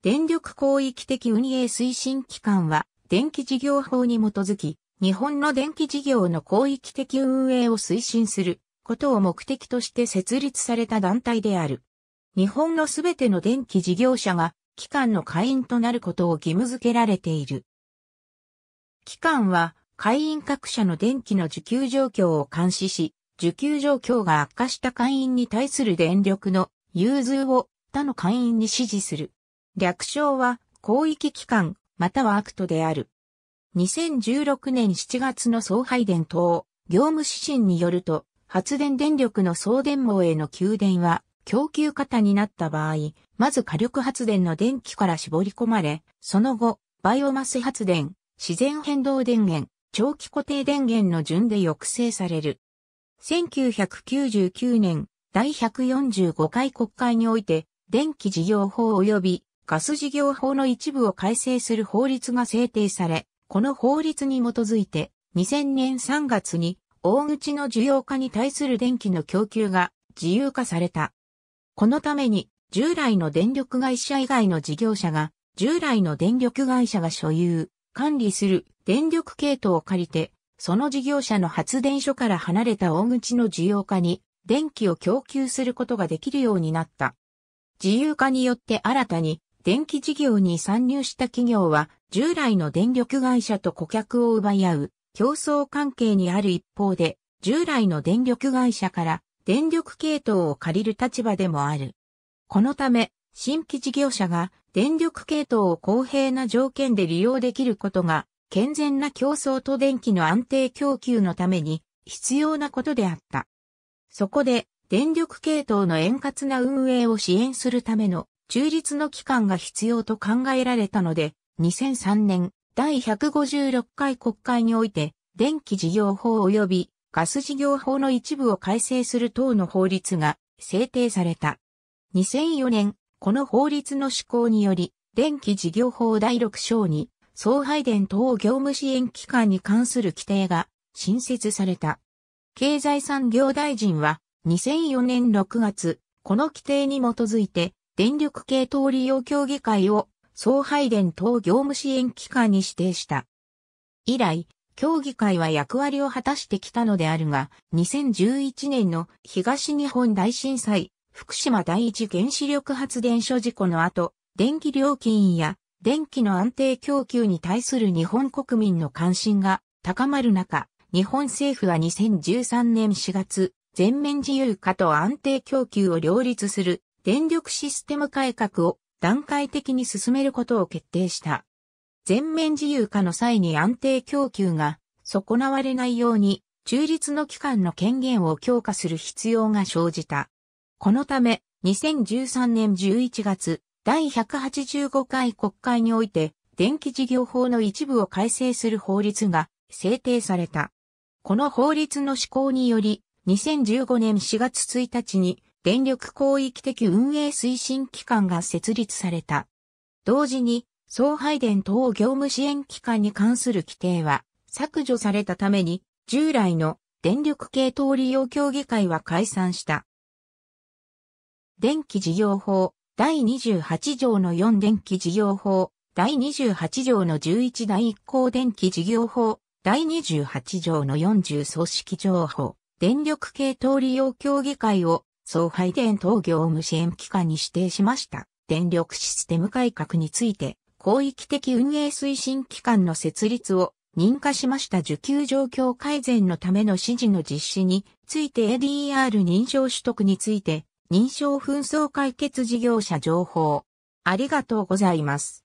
電力広域的運営推進機関は、電気事業法に基づき、日本の電気事業の広域的運営を推進することを目的として設立された団体である。日本のすべての電気事業者が、機関の会員となることを義務付けられている。機関は、会員各社の電気の受給状況を監視し、受給状況が悪化した会員に対する電力の融通を他の会員に指示する。略称は広域機関、またはアクトである。2016年7月の送配電等、業務指針によると、発電電力の送電網への給電は、供給型になった場合、まず火力発電の電気から絞り込まれ、その後、バイオマス発電、自然変動電源、長期固定電源の順で抑制される。1999年、第145回国会において、電気事業法及びガス事業法の一部を改正する法律が制定され、この法律に基づいて、2000年3月に、大口の需要化に対する電気の供給が自由化された。このために、従来の電力会社以外の事業者が、従来の電力会社が所有、管理する電力系統を借りて、その事業者の発電所から離れた大口の需要化に電気を供給することができるようになった。自由化によって新たに電気事業に参入した企業は、従来の電力会社と顧客を奪い合う競争関係にある一方で、従来の電力会社から電力系統を借りる立場でもある。このため、新規事業者が電力系統を公平な条件で利用できることが、健全な競争と電気の安定供給のために必要なことであった。そこで、電力系統の円滑な運営を支援するための中立の期間が必要と考えられたので、2003年第156回国会において、電気事業法及びガス事業法の一部を改正する等の法律が制定された。2004年、この法律の施行により、電気事業法第6章に、送配電等業務支援機関に関する規定が新設された。経済産業大臣は2004年6月、この規定に基づいて電力系統利用協議会を総配電等業務支援機関に指定した。以来、協議会は役割を果たしてきたのであるが、2011年の東日本大震災、福島第一原子力発電所事故の後、電気料金や電気の安定供給に対する日本国民の関心が高まる中、日本政府は2013年4月、全面自由化と安定供給を両立する電力システム改革を段階的に進めることを決定した。全面自由化の際に安定供給が損なわれないように中立の機関の権限を強化する必要が生じた。このため2013年11月第185回国会において電気事業法の一部を改正する法律が制定された。この法律の施行により2015年4月1日に電力広域的運営推進機関が設立された。同時に、送配電等業務支援機関に関する規定は削除されたために、従来の電力系統利用協議会は解散した。電気事業法第28条の4電気事業法第28条の11第1項電気事業法第28条の40組織情報電力系統利用協議会を送配電等業務支援機関に指定しました。電力システム改革について、広域的運営推進機関の設立を認可しました受給状況改善のための指示の実施について ADR 認証取得について認証紛争解決事業者情報。ありがとうございます。